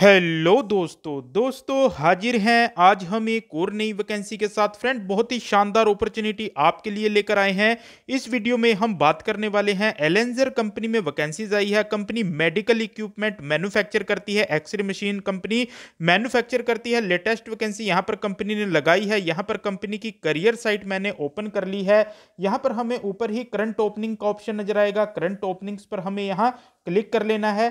hello दोस्तों दोस्तों हाजिर हैं आज हम एक और नई वैकेंसी के साथ फ्रेंड बहुत ही शानदार अपॉर्चुनिटी आपके लिए लेकर आए हैं इस वीडियो में हम बात करने वाले हैं एलेंजर कंपनी में वैकेंसीज आई है कंपनी मेडिकल इक्विपमेंट मैन्युफैक्चर करती है एक्सरे मशीन कंपनी मैन्युफैक्चर करती है लेटेस्ट वैकेंसी यहाँ पर कंपनी ने लगाई है यहाँ पर कंपनी की करियर साइट मैंने ओपन कर ली है यहाँ पर हमें ऊपर ही करंट ओपनिंग का ऑप्शन नजर आएगा करंट ओपनिंग्स पर हमें यहाँ क्लिक कर लेना है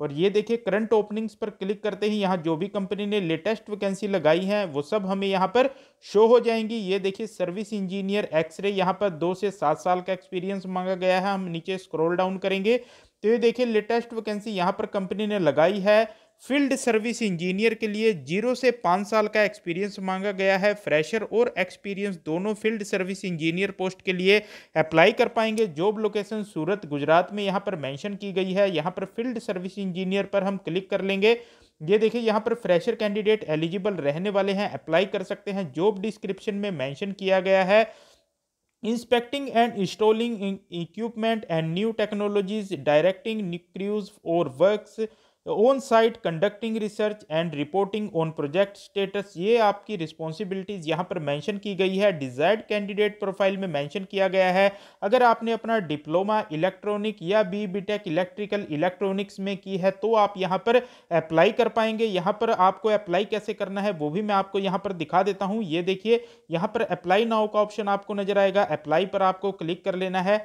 और ये देखिए करंट ओपनिंग्स पर क्लिक करते ही यहाँ जो भी कंपनी ने लेटेस्ट वैकेंसी लगाई है वो सब हमें यहाँ पर शो हो जाएंगी ये देखिए सर्विस इंजीनियर एक्सरे यहाँ पर दो से सात साल का एक्सपीरियंस मांगा गया है हम नीचे स्क्रॉल डाउन करेंगे तो ये देखिए लेटेस्ट वैकेंसी यहाँ पर कंपनी ने लगाई है फील्ड सर्विस इंजीनियर के लिए जीरो से पाँच साल का एक्सपीरियंस मांगा गया है फ्रेशर और एक्सपीरियंस दोनों फील्ड सर्विस इंजीनियर पोस्ट के लिए अप्लाई कर पाएंगे जॉब लोकेशन सूरत गुजरात में यहाँ पर मेंशन की गई है यहाँ पर फील्ड सर्विस इंजीनियर पर हम क्लिक कर लेंगे ये देखिए यहाँ पर फ्रेशर कैंडिडेट एलिजिबल रहने वाले हैं अप्लाई कर सकते हैं जॉब डिस्क्रिप्शन में मैंशन किया गया है inspecting and installing equipment and new technologies directing crews और workers on site conducting research and reporting on project status ये आपकी रिस्पॉन्सिबिलिटीज़ यहाँ पर मेंशन की गई है डिजायर्ड कैंडिडेट प्रोफाइल में मेंशन किया गया है अगर आपने अपना डिप्लोमा इलेक्ट्रॉनिक या बी बीटेक इलेक्ट्रिकल इलेक्ट्रॉनिक्स में की है तो आप यहाँ पर अप्लाई कर पाएंगे यहाँ पर आपको अप्लाई कैसे करना है वो भी मैं आपको यहाँ पर दिखा देता हूँ ये देखिए यहाँ पर अप्लाई नाउ का ऑप्शन आपको नजर आएगा अप्लाई पर आपको क्लिक कर लेना है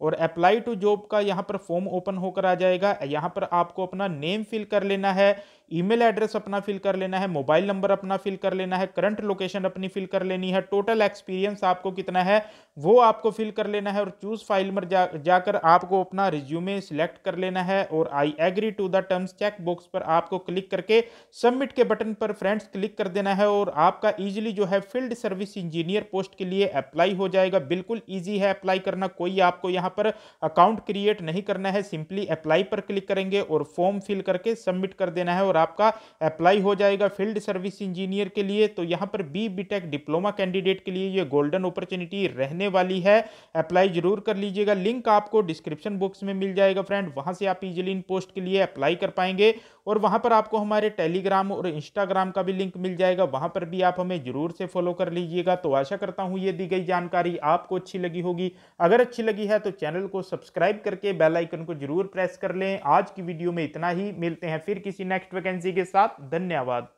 और अप्लाई टू जॉब का यहाँ पर फॉर्म ओपन होकर आ जाएगा यहाँ पर आपको अपना नेम फिल कर लेना है ईमेल एड्रेस अपना फिल कर लेना है मोबाइल नंबर अपना फिल कर लेना है करंट लोकेशन अपनी फिल कर लेनी है टोटल एक्सपीरियंस आपको कितना है वो आपको फिल कर लेना है और चूज फाइल में जा जाकर आपको अपना रिज्यूमे सिलेक्ट कर लेना है और I agree to the terms check box पर आपको क्लिक करके सबमिट के बटन पर फ्रेंड्स क्लिक कर देना है और आपका ईजिली जो है फील्ड सर्विस इंजीनियर पोस्ट के लिए अप्लाई हो जाएगा बिल्कुल ईजी है अप्लाई करना कोई आपको यहाँ पर अकाउंट क्रिएट नहीं करना है सिंपली अप्लाई पर क्लिक करेंगे और फॉर्म फिल करके सबमिट कर देना है और और आपका अप्लाई हो जाएगा फील्ड सर्विस इंजीनियर के लिए तो यहाँ पर बी बीटेक डिप्लोमा कैंडिडेट के लिए ये गोल्डन अपॉर्चुनिटी रहने वाली है अप्लाई जरूर कर लीजिएगा लिंक आपको डिस्क्रिप्शन बॉक्स में मिल जाएगा फ्रेंड वहाँ से आप इजिली इन पोस्ट के लिए अप्लाई कर पाएंगे और वहाँ पर आपको हमारे टेलीग्राम और इंस्टाग्राम का भी लिंक मिल जाएगा वहाँ पर भी आप हमें जरूर से फॉलो कर लीजिएगा तो आशा करता हूँ ये दी गई जानकारी आपको अच्छी लगी होगी अगर अच्छी लगी है तो चैनल को सब्सक्राइब करके बेल आइकन को जरूर प्रेस कर लें आज की वीडियो में इतना ही मिलते हैं फिर किसी नेक्स्ट वैकेंसी के साथ धन्यवाद